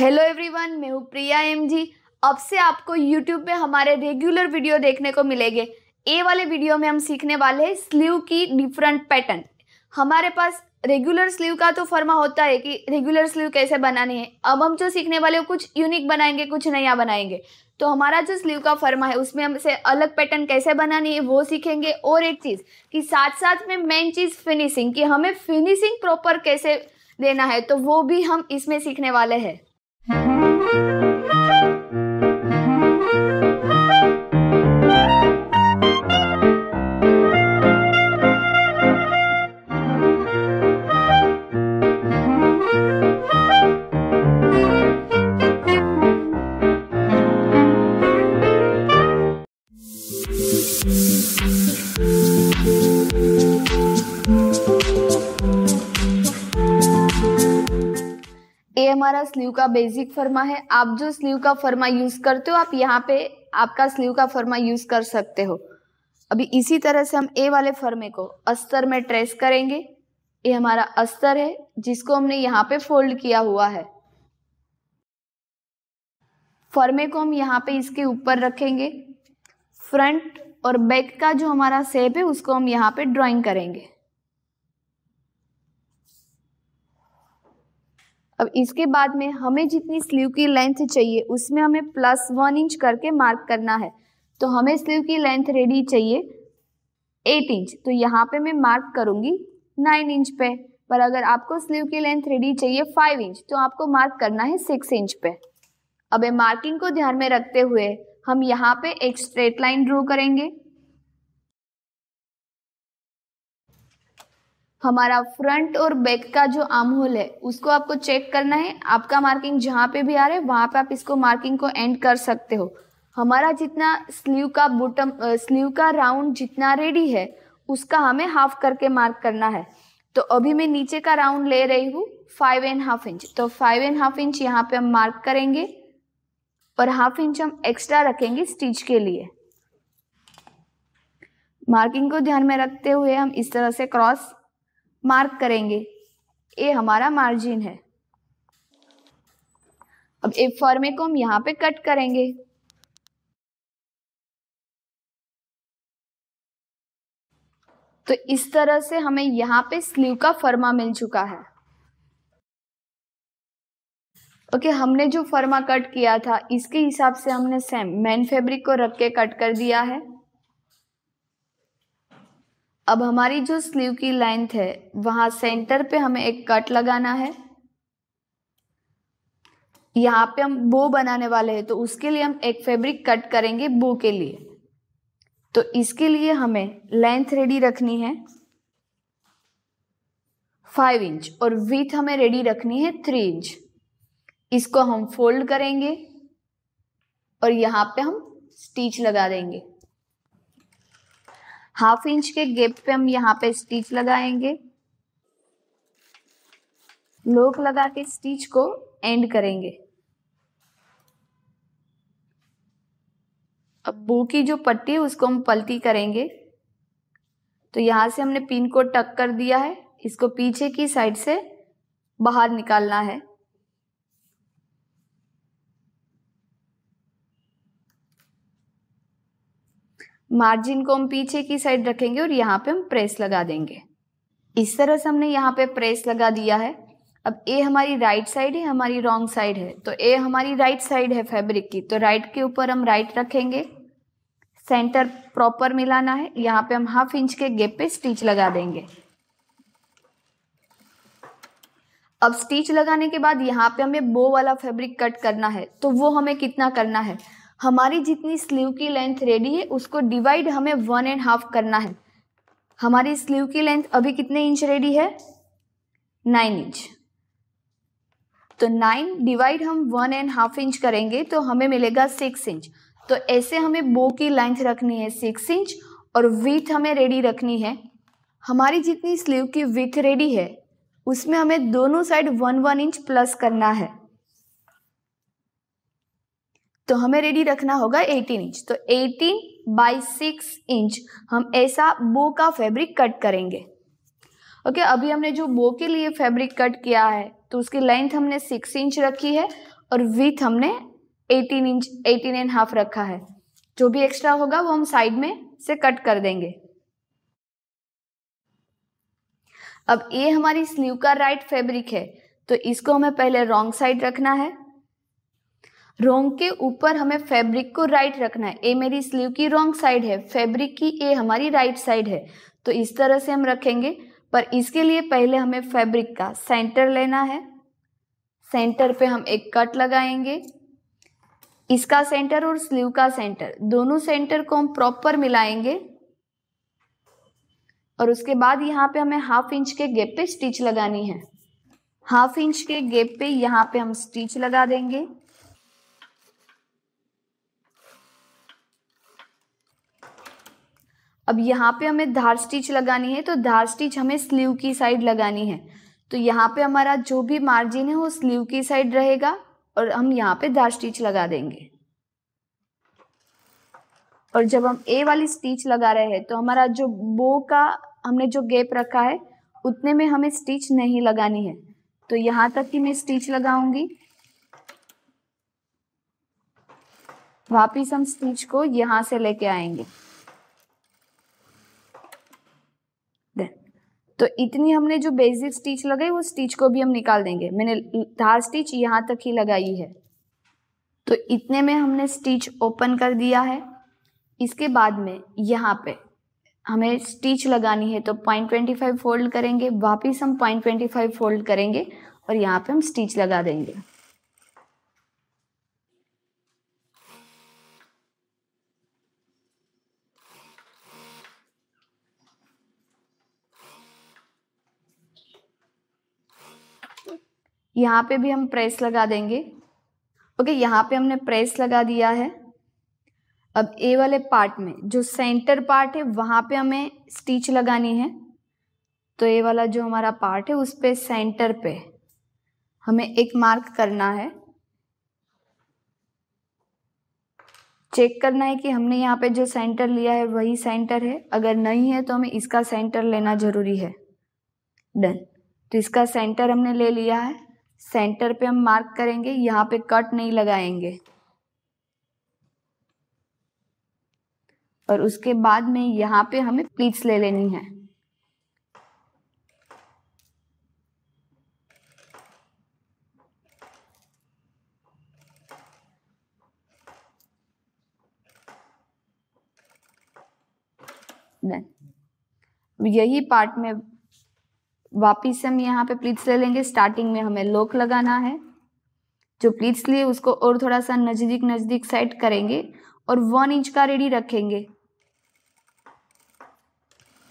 hello everyone मैं हूँ प्रिया M G अब से आपको यूट्यूब पे हमारे रेगुलर वीडियो देखने को मिलेंगे ए वाले वीडियो में हम सीखने वाले हैं स्लीव की डिफरेंट पैटर्न हमारे पास रेगुलर स्लीव का तो फर्मा होता है कि रेगुलर स्लीव कैसे बनानी है अब हम जो सीखने वाले हो कुछ यूनिक बनाएंगे कुछ नया बनाएंगे तो हमारा जो स्लीव का फर्मा है उसमें हमसे अलग पैटर्न कैसे बनानी है वो सीखेंगे और एक चीज़ कि साथ साथ में मेन चीज़ फिनिशिंग कि हमें फिनिशिंग प्रॉपर कैसे देना है तो वो भी हम इसमें सीखने वाले हैं हमारा स्लीव का बेसिक फर्मा है आप जो स्लीव का फर्मा यूज करते हो आप यहाँ पे आपका स्लीव का फर्मा यूज कर सकते हो अभी इसी तरह से हम ए वाले फर्मे को अस्तर में ट्रेस करेंगे ये हमारा अस्तर है जिसको हमने यहाँ पे फोल्ड किया हुआ है फर्मे को हम यहाँ पे इसके ऊपर रखेंगे फ्रंट और बैक का जो हमारा सेप है उसको हम यहाँ पे ड्राइंग करेंगे अब इसके बाद में हमें जितनी स्लीव की लेंथ चाहिए उसमें हमें प्लस वन इंच करके मार्क करना है तो हमें स्लीव की लेंथ रेडी चाहिए एट इंच तो यहाँ पे मैं मार्क करूँगी नाइन इंच पे पर अगर आपको स्लीव की लेंथ रेडी चाहिए फाइव इंच तो आपको मार्क करना है सिक्स इंच पे अब मार्किंग को ध्यान में रखते हुए हम यहाँ पे एक स्ट्रेट लाइन ड्रॉ करेंगे हमारा फ्रंट और बैक का जो आर्म होल है उसको आपको चेक करना है आपका मार्किंग जहाँ पे भी आ रहा है वहाँ पे आप इसको मार्किंग को एंड कर सकते हो हमारा जितना स्लीव का बुटम स्लीव का राउंड जितना रेडी है उसका हमें हाफ करके मार्क करना है तो अभी मैं नीचे का राउंड ले रही हूँ फाइव एंड हाफ इंच तो फाइव एंड हाफ इंच यहाँ पे हम मार्क करेंगे और हाफ इंच हम एक्स्ट्रा रखेंगे स्टिच के लिए मार्किंग को ध्यान में रखते हुए हम इस तरह से क्रॉस मार्क करेंगे ये हमारा मार्जिन है अब ए फॉर्मे को हम यहाँ पे कट करेंगे तो इस तरह से हमें यहाँ पे स्लीव का फर्मा मिल चुका है ओके okay, हमने जो फर्मा कट किया था इसके हिसाब से हमने सेम मेन फैब्रिक को रख के कट कर दिया है अब हमारी जो स्लीव की लेंथ है वहाँ सेंटर पे हमें एक कट लगाना है यहाँ पे हम बो बनाने वाले हैं तो उसके लिए हम एक फैब्रिक कट करेंगे बो के लिए तो इसके लिए हमें लेंथ रेडी रखनी है फाइव इंच और विथ हमें रेडी रखनी है थ्री इंच इसको हम फोल्ड करेंगे और यहाँ पे हम स्टिच लगा देंगे हाफ इंच के गेप पे हम यहाँ पे स्टिच लगाएंगे लोक लगा के स्टिच को एंड करेंगे अब बू की जो पट्टी है उसको हम पलटी करेंगे तो यहां से हमने पिन को टक कर दिया है इसको पीछे की साइड से बाहर निकालना है मार्जिन को हम पीछे की साइड रखेंगे और यहाँ पे हम प्रेस लगा देंगे इस तरह से हमने यहाँ पे प्रेस लगा दिया है अब ए हमारी राइट साइड है हमारी रॉन्ग साइड है तो ए हमारी राइट साइड है फैब्रिक की तो राइट के ऊपर हम राइट रखेंगे सेंटर प्रॉपर मिलाना है यहाँ पे हम हाफ इंच के गेप पे स्टिच लगा देंगे अब स्टिच लगाने के बाद यहाँ पे हमें बो वाला फैब्रिक कट करना है तो वो हमें कितना करना है हमारी जितनी स्लीव की लेंथ रेडी है उसको डिवाइड हमें वन एंड हाफ करना है हमारी स्लीव की लेंथ अभी कितने इंच रेडी है नाइन इंच तो नाइन डिवाइड हम वन एंड हाफ इंच करेंगे तो हमें मिलेगा सिक्स इंच तो ऐसे हमें बो की लेंथ रखनी है सिक्स इंच और विथ हमें रेडी रखनी है हमारी जितनी स्लीव की विथ रेडी है उसमें हमें दोनों side one one inch plus करना है तो हमें रेडी रखना होगा 18 इंच तो 18 बाई सिक्स इंच हम ऐसा बो का फैब्रिक कट करेंगे ओके okay, अभी हमने जो बो के लिए फैब्रिक कट किया है तो उसकी लेंथ हमने सिक्स इंच रखी है और विथ हमने eighteen inch eighteen and half रखा है जो भी एक्स्ट्रा होगा वो हम साइड में से कट कर देंगे अब ये हमारी स्लीव का राइट फैब्रिक है तो इसको हमें पहले रॉन्ग साइड रखना है रोंग के ऊपर हमें फैब्रिक को राइट रखना है ए मेरी स्लीव की रोंग साइड है फैब्रिक की ए हमारी राइट साइड है तो इस तरह से हम रखेंगे पर इसके लिए पहले हमें फैब्रिक का सेंटर लेना है सेंटर पे हम एक कट लगाएंगे इसका सेंटर और स्लीव का सेंटर दोनों सेंटर को हम प्रॉपर मिलाएंगे और उसके बाद यहाँ पे हमें हाफ इंच के गेप पे स्टिच लगानी है हाफ इंच के गेप पे यहाँ पे हम स्टिच लगा देंगे अब यहाँ पे हमें धार स्टिच लगानी है तो धार स्टिच हमें स्लीव की साइड लगानी है तो यहाँ पे हमारा जो भी मार्जिन है वो स्लीव की साइड रहेगा और हम यहाँ पे धार स्टिच लगा देंगे और जब हम ए वाली स्टिच लगा रहे हैं तो हमारा जो बो का हमने जो गैप रखा है उतने में हमें स्टिच नहीं लगानी है तो यहां तक की मैं स्टिच लगाऊंगी वापिस हम स्टिच को यहां से लेके आएंगे तो इतनी हमने जो बेसिक स्टिच लगाई वो स्टिच को भी हम निकाल देंगे मैंने धार स्टिच यहाँ तक ही लगाई है तो इतने में हमने स्टिच ओपन कर दिया है इसके बाद में यहाँ पे हमें स्टिच लगानी है तो पॉइंट ट्वेंटी फाइव फोल्ड करेंगे वापिस हम पॉइंट ट्वेंटी फाइव फोल्ड करेंगे और यहाँ पे हम स्टिच लगा देंगे यहाँ पे भी हम प्रेस लगा देंगे ओके यहाँ पे हमने प्रेस लगा दिया है अब ए वाले पार्ट में जो सेंटर पार्ट है वहाँ पे हमें स्टिच लगानी है तो ये वाला जो हमारा पार्ट है उस पर सेंटर पे हमें एक मार्क करना है चेक करना है कि हमने यहाँ पे जो सेंटर लिया है वही सेंटर है अगर नहीं है तो हमें इसका सेंटर लेना ज़रूरी है डन तो इसका सेंटर हमने ले लिया है सेंटर पे हम मार्क करेंगे यहाँ पे कट नहीं लगाएंगे और उसके बाद में यहाँ पे हमें प्लीट्स ले लेनी है यही पार्ट में वापिस हम यहाँ पे प्लीट्स ले लेंगे स्टार्टिंग में हमें लोक लगाना है जो प्लीट्स लिए उसको और थोड़ा सा नज़दीक नज़दीक सेट करेंगे और वन इंच का रेडी रखेंगे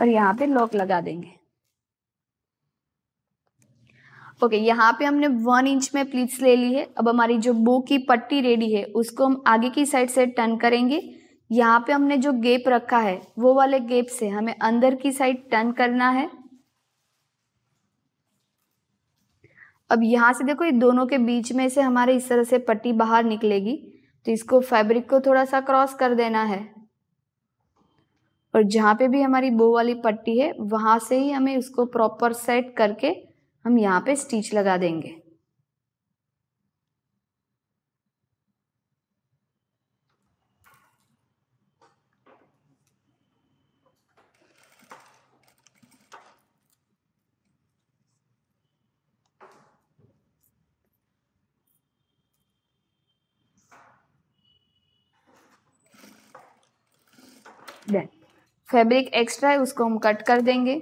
और यहाँ पे लॉक लगा देंगे ओके okay, यहाँ पे हमने वन इंच में प्लीट्स ले ली है अब हमारी जो बो की पट्टी रेडी है उसको हम आगे की साइड से टर्न करेंगे यहाँ पे हमने जो गेप रखा है वो वाले गेप से हमें अंदर की साइड टर्न करना है अब यहाँ से देखो ये दोनों के बीच में से हमारे इस तरह से पट्टी बाहर निकलेगी तो इसको फैब्रिक को थोड़ा सा क्रॉस कर देना है और जहाँ पे भी हमारी बो वाली पट्टी है वहाँ से ही हमें उसको प्रॉपर सेट करके हम यहाँ पे स्टिच लगा देंगे डन फैब्रिक एक्स्ट्रा है उसको हम कट कर देंगे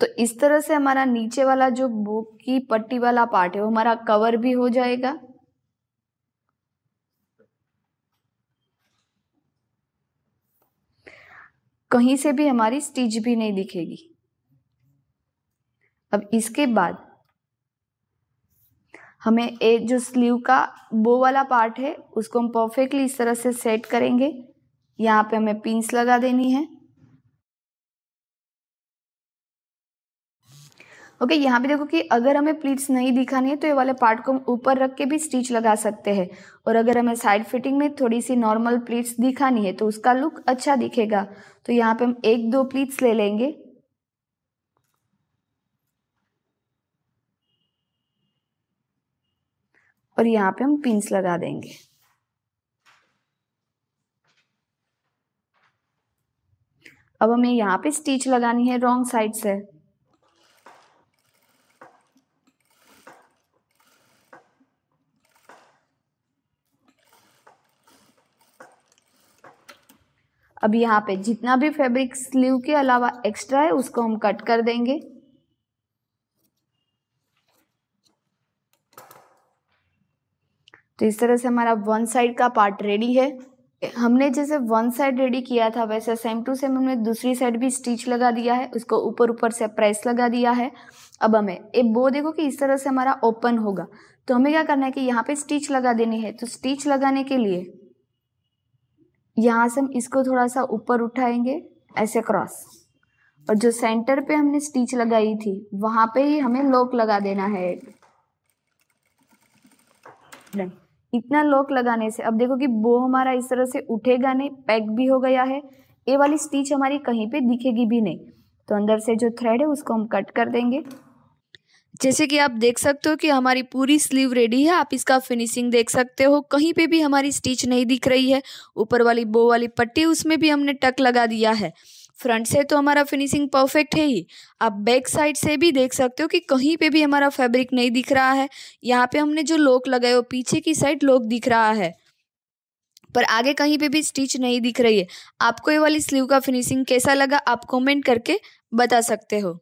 तो इस तरह से हमारा नीचे वाला जो बुक की पट्टी वाला पार्ट है वो हमारा कवर भी हो जाएगा कहीं से भी हमारी स्टिच भी नहीं दिखेगी अब इसके बाद हमें ए जो स्लीव का बो वाला पार्ट है उसको हम परफेक्टली इस तरह से सेट करेंगे यहाँ पे हमें पिंस लगा देनी है ओके okay, यहाँ पे देखो कि अगर हमें प्लीट्स नहीं दिखानी है तो ये वाले पार्ट को हम ऊपर रख के भी स्टिच लगा सकते हैं और अगर हमें साइड फिटिंग में थोड़ी सी नॉर्मल प्लीट्स दिखानी है तो उसका लुक अच्छा दिखेगा तो यहाँ पे हम एक दो प्लीट्स ले लेंगे और यहाँ पे हम पिंस लगा देंगे अब हमें यहाँ पे स्टिच लगानी है रॉन्ग साइड से अब यहाँ पे जितना भी फैब्रिक स्लीव के अलावा एक्स्ट्रा है उसको हम कट कर देंगे तो इस तरह से हमारा वन साइड का पार्ट रेडी है हमने जैसे वन साइड रेडी किया था वैसे सेम टू सेम हमने दूसरी साइड भी स्टिच लगा दिया है उसको ऊपर ऊपर से प्रेस लगा दिया है अब हमें एक बो देखो कि इस तरह से हमारा ओपन होगा तो हमें क्या करना है कि यहाँ पे स्टिच लगा देनी है तो स्टिच लगाने के लिए यहाँ से हम इसको थोड़ा सा ऊपर उठाएंगे ऐसे क्रॉस और जो सेंटर पे हमने स्टिच लगाई थी वहां पे ही हमें लॉक लगा देना है इतना लॉक लगाने से अब देखो कि बो हमारा इस तरह से उठेगा नहीं पैक भी हो गया है ये वाली स्टिच हमारी कहीं पे दिखेगी भी नहीं तो अंदर से जो थ्रेड है उसको हम कट कर देंगे जैसे कि आप देख सकते हो कि हमारी पूरी स्लीव रेडी है आप इसका फिनिशिंग देख सकते हो कहीं पे भी हमारी स्टिच नहीं दिख रही है ऊपर वाली बो वाली पट्टी उसमें भी हमने टक लगा दिया है फ्रंट से तो हमारा फिनिशिंग परफेक्ट है ही आप बैक साइड से भी देख सकते हो कि कहीं पे भी हमारा फैब्रिक नहीं दिख रहा है यहाँ पे हमने जो लोक लगाए वो पीछे की साइड लोक दिख रहा है पर आगे कहीं पे भी स्टिच नहीं दिख रही है आपको ये वाली स्लीव का फिनिशिंग कैसा लगा आप कमेंट करके बता सकते हो